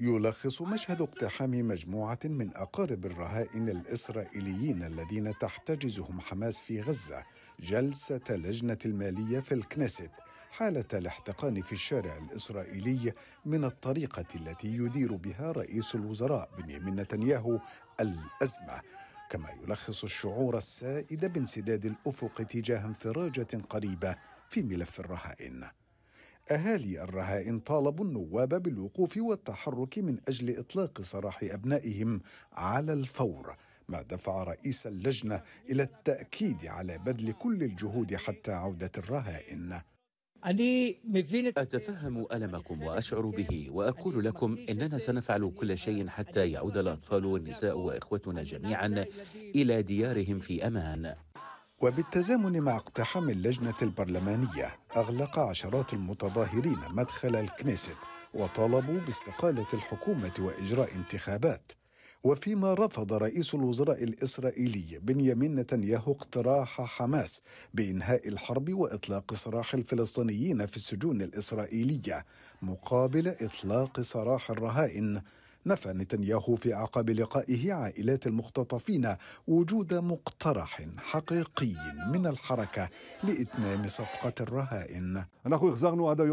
يلخص مشهد اقتحام مجموعة من أقارب الرهائن الإسرائيليين الذين تحتجزهم حماس في غزة جلسة لجنة المالية في الكنيست حالة الاحتقان في الشارع الإسرائيلي من الطريقة التي يدير بها رئيس الوزراء بنيامين نتنياهو الأزمة كما يلخص الشعور السائد بانسداد الافق تجاه انفراجه قريبه في ملف الرهائن أهالي الرهائن طالبوا النواب بالوقوف والتحرك من أجل إطلاق سراح أبنائهم على الفور ما دفع رئيس اللجنة إلى التأكيد على بذل كل الجهود حتى عودة الرهائن أتفهم ألمكم وأشعر به وأقول لكم إننا سنفعل كل شيء حتى يعود الأطفال والنساء وإخوتنا جميعا إلى ديارهم في أمان وبالتزامن مع اقتحام اللجنة البرلمانية أغلق عشرات المتظاهرين مدخل الكنيست وطالبوا باستقالة الحكومة وإجراء انتخابات وفيما رفض رئيس الوزراء الإسرائيلي بنيامين نتنياهو اقتراح حماس بإنهاء الحرب وإطلاق سراح الفلسطينيين في السجون الإسرائيلية مقابل إطلاق سراح الرهائن نفى نتنياهو في أعقاب لقائه عائلات المختطفين وجود مقترح حقيقي من الحركة لإتمام صفقة الرهائن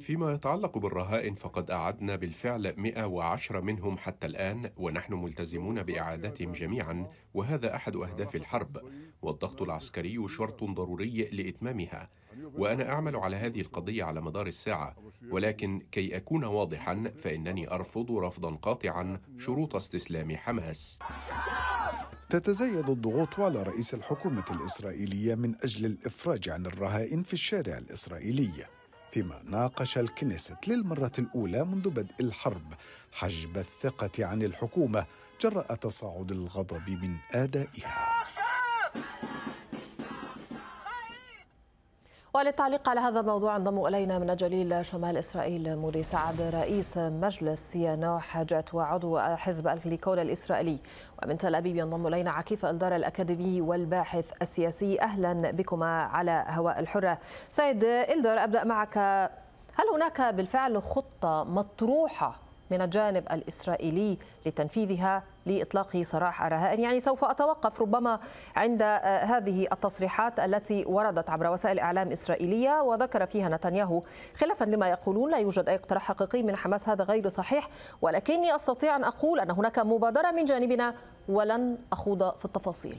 فيما يتعلق بالرهائن فقد أعدنا بالفعل 110 منهم حتى الآن ونحن ملتزمون بإعادتهم جميعا وهذا أحد أهداف الحرب والضغط العسكري شرط ضروري لإتمامها وانا اعمل على هذه القضيه على مدار الساعه ولكن كي اكون واضحا فانني ارفض رفضا قاطعا شروط استسلام حماس تتزايد الضغوط على رئيس الحكومه الاسرائيليه من اجل الافراج عن الرهائن في الشارع الاسرائيلي فيما ناقش الكنيست للمرة الأولى منذ بدء الحرب حجب الثقة عن الحكومة جراء تصاعد الغضب من آدائها. وللتعليق على هذا الموضوع انضم الينا من جليل شمال اسرائيل مولي سعد رئيس مجلس ينوح جت وعضو حزب الليكون الاسرائيلي ومن تل ابيب ينضم الينا عكيف الدار الاكاديمي والباحث السياسي اهلا بكما على هواء الحره. سيد الدار ابدا معك هل هناك بالفعل خطه مطروحه من الجانب الاسرائيلي لتنفيذها لإطلاق سراح الرهائن، يعني سوف أتوقف ربما عند آه، هذه التصريحات التي وردت عبر وسائل إعلام إسرائيلية وذكر فيها نتنياهو خلافا لما يقولون لا يوجد أي اقتراح حقيقي من حماس هذا غير صحيح ولكني أستطيع أن أقول أن هناك مبادرة من جانبنا ولن أخوض في التفاصيل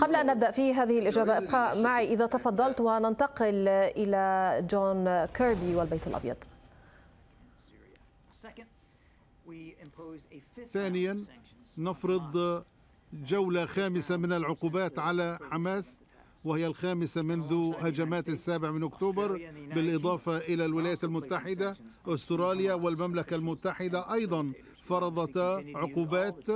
قبل أن نبدأ في هذه الإجابة ابقى معي إذا تفضلت وننتقل إلى جون كيربي والبيت الأبيض ثانيا نفرض جولة خامسة من العقوبات على حماس وهي الخامسة منذ هجمات السابع من أكتوبر بالإضافة إلى الولايات المتحدة أستراليا والمملكة المتحدة أيضا فرضتا عقوبات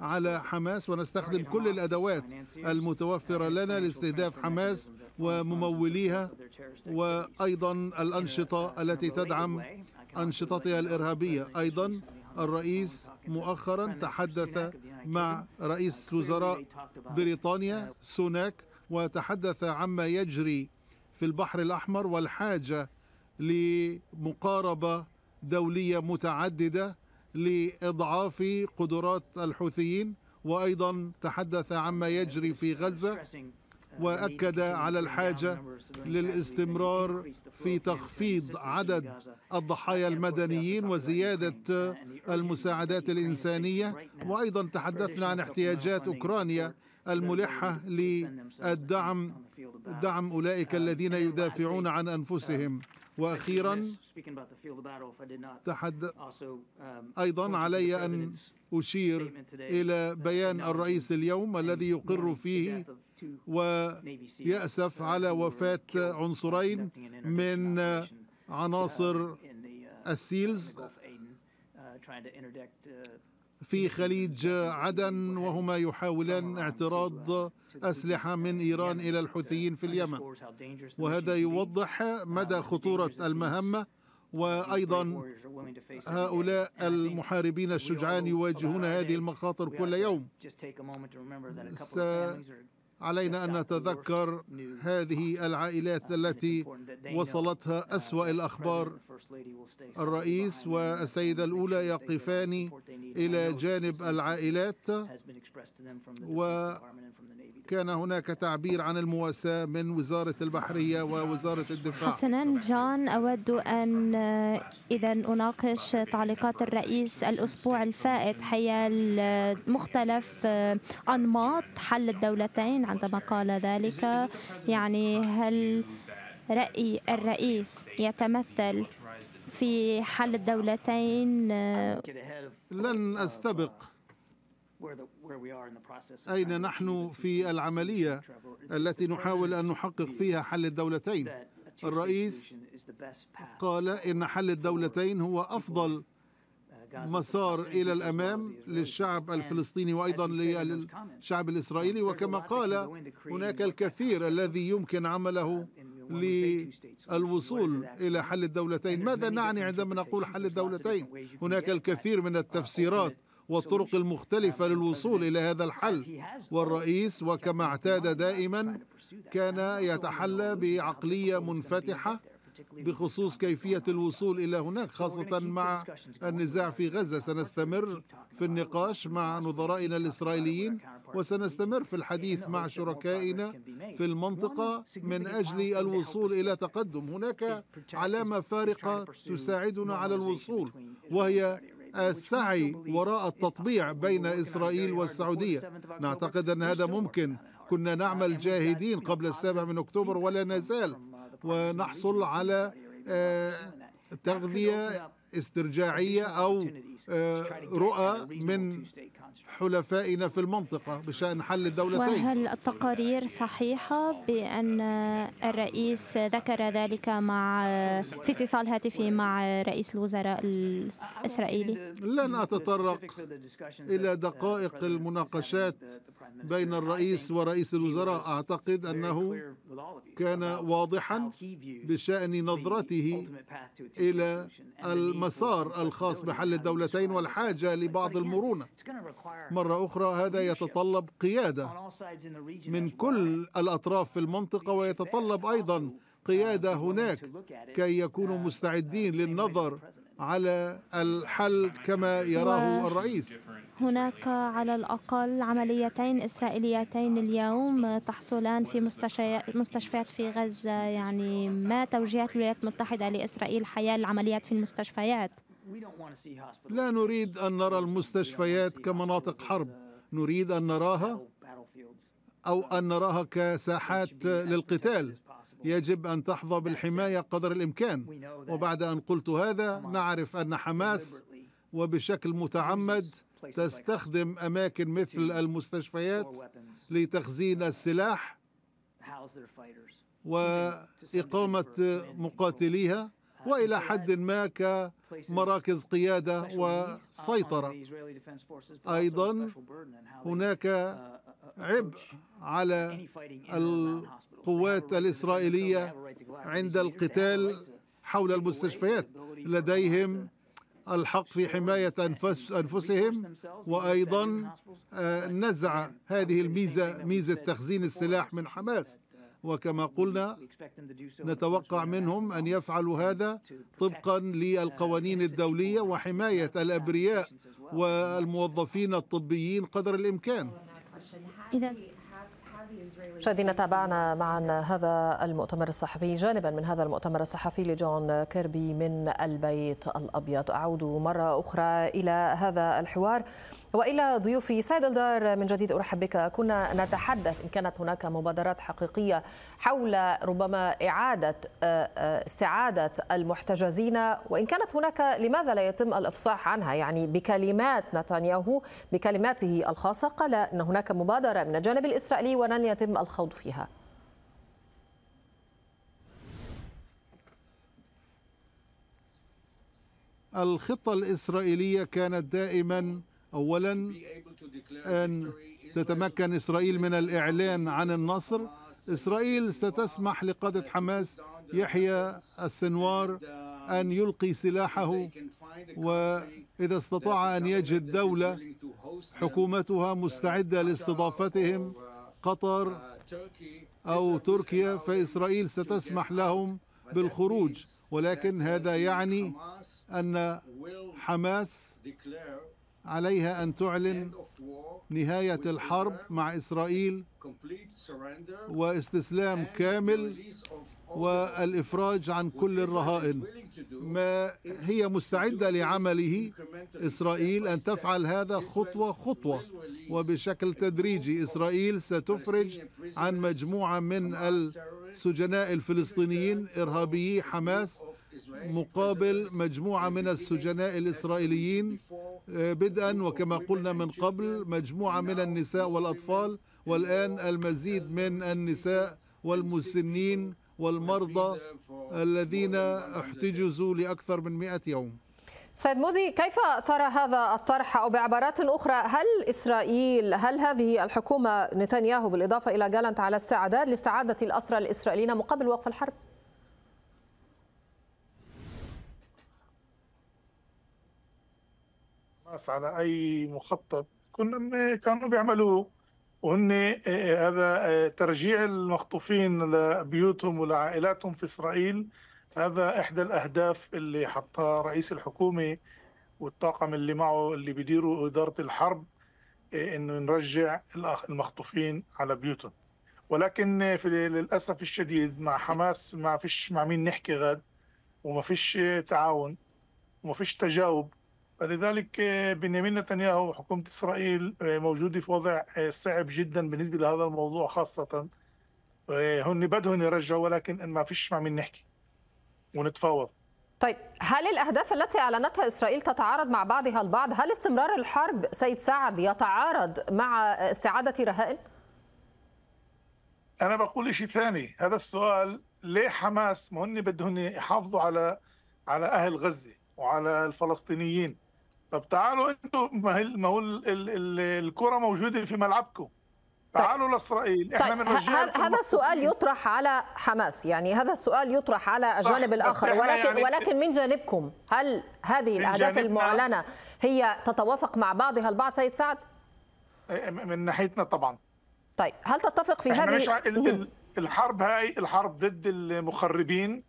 على حماس ونستخدم كل الأدوات المتوفرة لنا لاستهداف حماس ومموليها وأيضا الأنشطة uh, التي تدعم أنشطتها الإرهابية أيضا الرئيس مؤخرا تحدث مع رئيس وزراء بريطانيا سوناك وتحدث عما يجري في البحر الأحمر والحاجة لمقاربة دولية متعددة لإضعاف قدرات الحوثيين وأيضا تحدث عما يجري في غزة واكد على الحاجه للاستمرار في تخفيض عدد الضحايا المدنيين وزياده المساعدات الانسانيه وايضا تحدثنا عن احتياجات اوكرانيا الملحه للدعم دعم اولئك الذين يدافعون عن انفسهم واخيرا تحد ايضا علي ان اشير الى بيان الرئيس اليوم الذي يقر فيه ويأسف على وفاة عنصرين من عناصر السيلز في خليج عدن وهما يحاولان اعتراض أسلحة من إيران إلى الحوثيين في اليمن وهذا يوضح مدى خطورة المهمة وأيضا هؤلاء المحاربين الشجعان يواجهون هذه المخاطر كل يوم علينا أن نتذكر هذه العائلات التي وصلتها أسوأ الأخبار الرئيس والسيدة الأولى يقفان إلى جانب العائلات و كان هناك تعبير عن المواساة من وزارة البحرية ووزارة الدفاع حسنا جون أود أن إذا أناقش تعليقات الرئيس الأسبوع الفائت حيال مختلف أنماط حل الدولتين عندما قال ذلك يعني هل رأي الرئيس يتمثل في حل الدولتين لن أستبق أين نحن في العملية التي نحاول أن نحقق فيها حل الدولتين الرئيس قال إن حل الدولتين هو أفضل uh, مسار إلى الأمام للشعب الفلسطيني وأيضا للشعب uh, الإسرائيلي وكما قال هناك الكثير الذي يمكن عمله uh, للوصول إلى حل الدولتين ماذا نعني عندما نقول حل الدولتين هناك الكثير من التفسيرات والطرق المختلفة للوصول إلى هذا الحل والرئيس وكما اعتاد دائما كان يتحلى بعقلية منفتحة بخصوص كيفية الوصول إلى هناك خاصة مع النزاع في غزة سنستمر في النقاش مع نظرائنا الإسرائيليين وسنستمر في الحديث مع شركائنا في المنطقة من أجل الوصول إلى تقدم هناك علامة فارقة تساعدنا على الوصول وهي السعي وراء التطبيع بين إسرائيل والسعودية نعتقد أن هذا ممكن كنا نعمل جاهدين قبل السابع من أكتوبر ولا نزال ونحصل على آه، تغذية استرجاعية أو آه، رؤى من حلفائنا في المنطقة بشأن حل الدولتين وهل التقارير صحيحة بأن الرئيس ذكر ذلك مع في اتصال هاتفي مع رئيس الوزراء الإسرائيلي لن أتطرق إلى دقائق المناقشات بين الرئيس ورئيس الوزراء أعتقد أنه كان واضحا بشأن نظرته إلى المسار الخاص بحل الدولتين والحاجة لبعض المرونة مرة أخرى هذا يتطلب قيادة من كل الأطراف في المنطقة ويتطلب أيضا قيادة هناك كي يكونوا uh, مستعدين uh, للنظر على الحل كما يراه الرئيس هناك على الأقل عمليتين إسرائيليتين اليوم تحصلان في مستشفيات في غزة يعني ما توجيهات الولايات المتحدة لإسرائيل حيال العمليات في المستشفيات لا نريد أن نرى المستشفيات كمناطق حرب نريد أن نراها أو أن نراها كساحات للقتال يجب أن تحظى بالحماية قدر الإمكان وبعد أن قلت هذا نعرف أن حماس وبشكل متعمد تستخدم أماكن مثل المستشفيات لتخزين السلاح وإقامة مقاتليها والى حد ما كمراكز قياده uh, وسيطره ايضا هناك uh, uh, عبء على القوات الاسرائيليه عند القتال حول المستشفيات لديهم الحق في حماية أنفس أنفسهم وأيضا آه، نزع هذه الميزة ميزة تخزين السلاح من حماس وكما قلنا نتوقع منهم أن uh, يفعلوا هذا طبقا uh, للقوانين الدولية وحماية الأبرياء والموظفين الطبيين قدر الإمكان إذا مشاهدينا تابعنا معا هذا المؤتمر الصحفي جانبا من هذا المؤتمر الصحفي لجون كيربي من البيت الابيض اعود مره اخرى الى هذا الحوار والى ضيوفي سيد الدار من جديد ارحب بك كنا نتحدث ان كانت هناك مبادرات حقيقيه حول ربما اعاده آه، آه، استعاده المحتجزين وان كانت هناك لماذا لا يتم الافصاح عنها يعني بكلمات نتنياهو بكلماته الخاصه قال ان هناك مبادره من الجانب الاسرائيلي ولن يتم الخوض فيها الخطة الإسرائيلية كانت دائما اولا ان تتمكن اسرائيل من الاعلان عن النصر اسرائيل ستسمح لقاده حماس يحيى السنوار ان يلقي سلاحه واذا استطاع ان يجد دوله حكومتها مستعده لاستضافتهم قطر او تركيا فاسرائيل ستسمح لهم بالخروج ولكن هذا يعني ان حماس عليها أن تعلن نهاية الحرب مع إسرائيل واستسلام كامل والإفراج عن كل الرهائن ما هي مستعدة لعمله إسرائيل أن تفعل هذا خطوة خطوة وبشكل تدريجي إسرائيل ستفرج عن مجموعة من السجناء الفلسطينيين إرهابيي حماس مقابل مجموعة من السجناء الإسرائيليين بدءا وكما قلنا من قبل مجموعة من النساء والأطفال والآن المزيد من النساء والمسنين والمرضى الذين احتجزوا لأكثر من 100 يوم سيد مودي كيف ترى هذا الطرح أو بعبارات أخرى هل إسرائيل هل هذه الحكومة نتنياهو بالإضافة إلى جالنت على استعداد لاستعادة الأسرى الإسرائيليين مقابل وقف الحرب؟ الناس على اي مخطط كنا كانوا بيعملوه وهن آه، آه، هذا آه، ترجيع المخطوفين لبيوتهم ولعائلاتهم في اسرائيل هذا احدى الاهداف اللي حطها رئيس الحكومه والطاقم اللي معه اللي بيديروا اداره الحرب انه نرجع المخطوفين على بيوتهم ولكن في للاسف الشديد مع حماس ما فيش مع مين نحكي غد وما فيش تعاون وما فيش تجاوب فلذلك آه، بنيامين نتنياهو وحكومة إسرائيل آه، موجودة في وضع آه، صعب جدا بالنسبة لهذا الموضوع خاصة هن بدهم يرجعوا ولكن ما فيش مع مين نحكي ونتفاوض طيب هل الأهداف التي أعلنتها إسرائيل تتعارض مع بعضها البعض؟ هل استمرار الحرب سيد سعد يتعارض مع استعادة رهائن؟ أنا بقول شيء ثاني هذا السؤال ليه حماس ما هن بدهم يحافظوا على على أهل غزة وعلى الفلسطينيين طب تعالوا انتوا ما ما هو الكره موجوده في ملعبكم طيب. تعالوا طيب. لاسرائيل احنا طيب. هذا السؤال يطرح على حماس يعني هذا السؤال يطرح على آه، الجانب طيب. الاخر ولكن يعني ولكن من جانبكم هل هذه الاهداف المعلنه هي تتوافق مع بعضها البعض سيد سعد إيه، إيه، من ناحيتنا طبعا طيب هل تتفق في هذه مش الحرب هاي الحرب ضد المخربين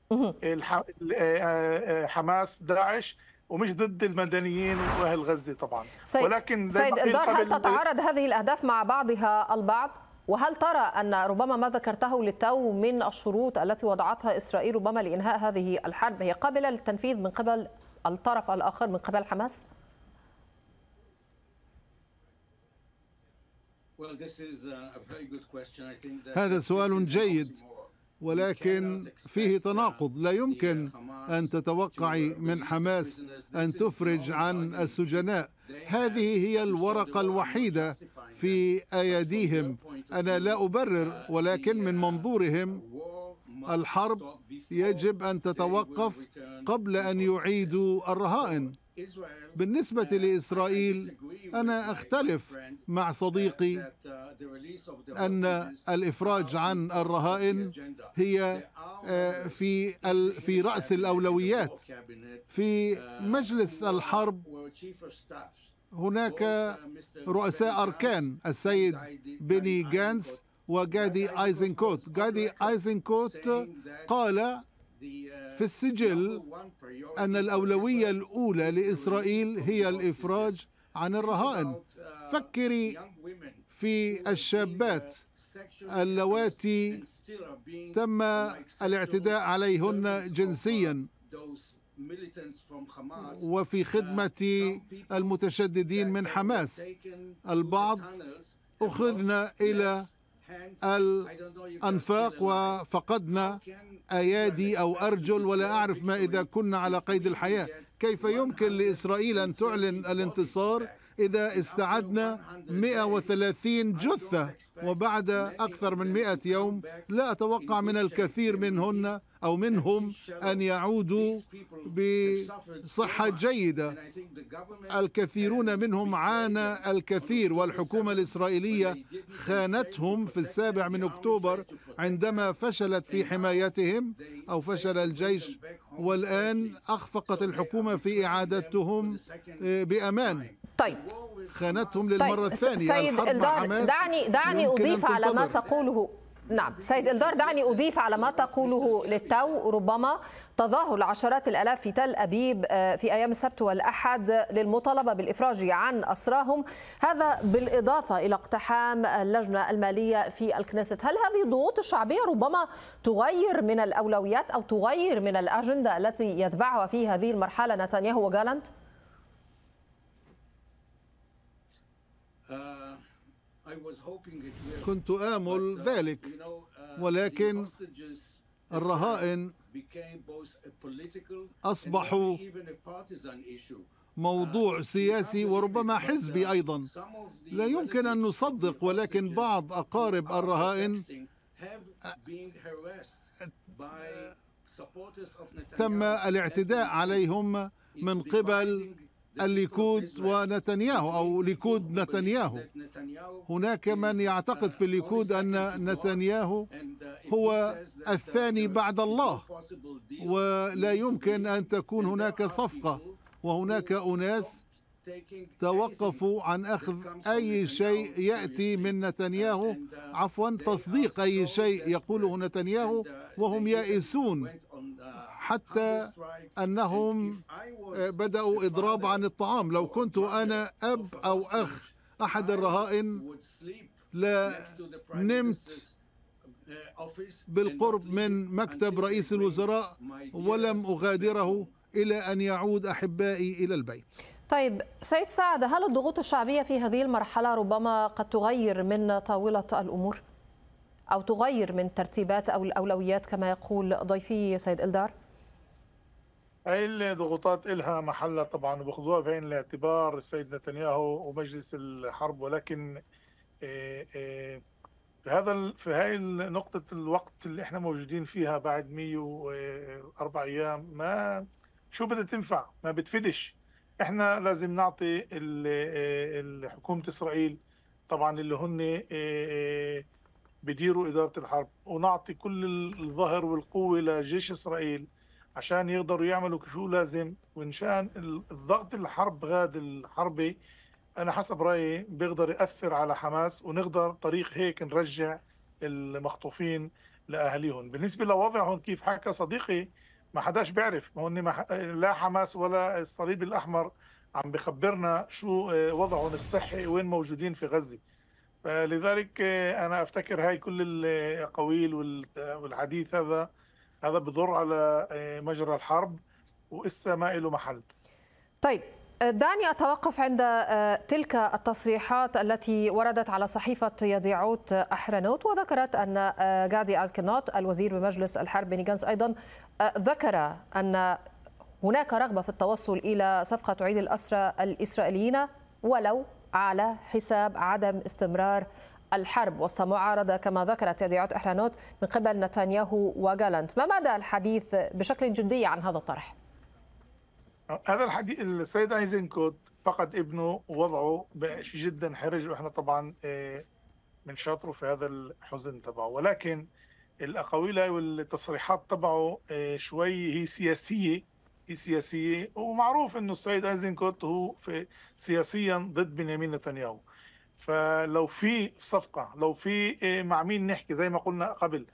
الح... آه، آه، حماس داعش ومش ضد المدنيين واهل غزه طبعا سيد ولكن زي سيد الدار هل تتعارض هذه الاهداف مع بعضها البعض؟ وهل ترى أن ربما ما ذكرته للتو من الشروط التي وضعتها إسرائيل ربما لإنهاء هذه الحرب هي قابلة للتنفيذ من قبل الطرف الآخر من قبل حماس؟ هذا سؤال جيد ولكن فيه تناقض لا يمكن أن تتوقعي من حماس أن تفرج عن السجناء هذه هي الورقة الوحيدة في أيديهم أنا لا أبرر ولكن من منظورهم الحرب يجب أن تتوقف قبل أن يعيدوا الرهائن بالنسبة uh, لإسرائيل أنا أختلف مع صديقي uh, أن الإفراج عن الرهائن هي uh, في في رأس الأولويات في مجلس الحرب هناك رؤساء أركان السيد بني جانس وجادي ايزنكوت جادي ايزنكوت قال في السجل أن الأولوية الأولى لإسرائيل هي الإفراج عن الرهائن فكري في الشابات اللواتي تم الاعتداء عليهن جنسيا وفي خدمة المتشددين من حماس البعض أخذنا إلى الأنفاق وفقدنا أيادي أو أرجل ولا أعرف ما إذا كنا على قيد الحياة كيف يمكن لإسرائيل أن تعلن الانتصار إذا استعدنا 130 جثة وبعد أكثر من 100 يوم لا أتوقع من الكثير منهن أو منهم أن يعودوا بصحة جيدة الكثيرون منهم عانى الكثير والحكومة الإسرائيلية خانتهم في السابع من أكتوبر عندما فشلت في حمايتهم أو فشل الجيش والآن أخفقت الحكومة في إعادتهم آه، بأمان طيب خانتهم للمرة طيب. الثانية سيد الحرب حماس دعني دعني أضيف على ما تقوله نعم سيد الدار دعني أضيف على ما تقوله للتو ربما تظاهر عشرات الألاف في تل أبيب آه، في أيام السبت والأحد للمطالبة بالإفراج عن أسراهم هذا بالإضافة إلى اقتحام اللجنة المالية في الكنيسة هل هذه الضغوط الشعبية ربما تغير من الأولويات أو تغير من الأجندة التي يتبعها في هذه المرحلة نتنياهو وجالنت؟ كنت آمل uh, ذلك uh, ولكن الرهائن أصبحوا موضوع uh, سياسي وربما حزبي أيضا لا يمكن أن نصدق ولكن بعض أقارب الرهائن تم الاعتداء عليهم من قبل الليكود ونتنياهو أو ليكود نتنياهو هناك من يعتقد في uh, الليكود أن نتنياهو uh, هو uh, الثاني بعد الله ولا يمكن أن تكون هناك صفقة وهناك أناس توقفوا عن أخذ أي شيء يأتي من نتنياهو عفوا تصديق أي شيء يقوله نتنياهو وهم يائسون حتى أنهم آه، بدأوا إضراب عن الطعام لو كنت أنا أب أو أخ أحد الرهائن لا نمت بالقرب من مكتب رئيس الوزراء ولم أغادره إلى أن يعود أحبائي إلى البيت طيب سيد سعد هل الضغوط الشعبية في هذه المرحلة ربما قد تغير من طاولة الأمور؟ أو تغير من ترتيبات أو الأولويات كما يقول ضيفي سيد إلدار؟ هاي الضغوطات إلها محلها طبعا وبخذوها بعين الاعتبار السيد نتنياهو ومجلس الحرب ولكن آه، آه، في هذا في هاي نقطة الوقت اللي احنا موجودين فيها بعد 104 أيام ما شو بدها تنفع ما بتفدش احنا لازم نعطي آه، حكومة إسرائيل طبعا اللي هن بديروا إدارة الحرب ونعطي كل الظهر والقوة لجيش إسرائيل عشان يقدروا يعملوا شو لازم وإنشان الضغط الحرب غاد الحربي أنا حسب رأيي بيقدر يأثر على حماس ونقدر طريق هيك نرجع المخطوفين لأهاليهم بالنسبة لوضعهم كيف حكى صديقي ما حداش بيعرف ما هن لا حماس ولا الصليب الأحمر عم بخبرنا شو آه، وضعهم الصحي وين موجودين في غزة فلذلك آه، أنا أفتكر هاي كل الأقاويل والحديث هذا هذا بضر على آه، مجرى الحرب وإسا ما له محل طيب آه، دعني أتوقف عند آه، تلك التصريحات التي وردت على صحيفة يديعوت أحرنوت وذكرت أن غادي أزكنوت الوزير بمجلس الحرب بني أيضا ذكر أن هناك رغبة في التوصل إلى صفقة تعيد الأسرى الإسرائيليين ولو على حساب عدم استمرار الحرب وسط معارضة كما ذكرت تداعيات إحرانوت من قبل نتنياهو وجالنت ما مدى الحديث بشكل جدي عن هذا الطرح؟ هذا الحديث السيد ايزنكوت فقد ابنه ووضعه جدا حرج واحنا طبعا آه، من شاطره في هذا الحزن تبعه ولكن الاقاويل والتصريحات تبعه آه، شوي هي سياسيه هي سياسيه ومعروف انه السيد ايزنكوت هو في سياسيا ضد بنيامين نتنياهو فلو في صفقه لو في إيه مع مين نحكي زي ما قلنا قبل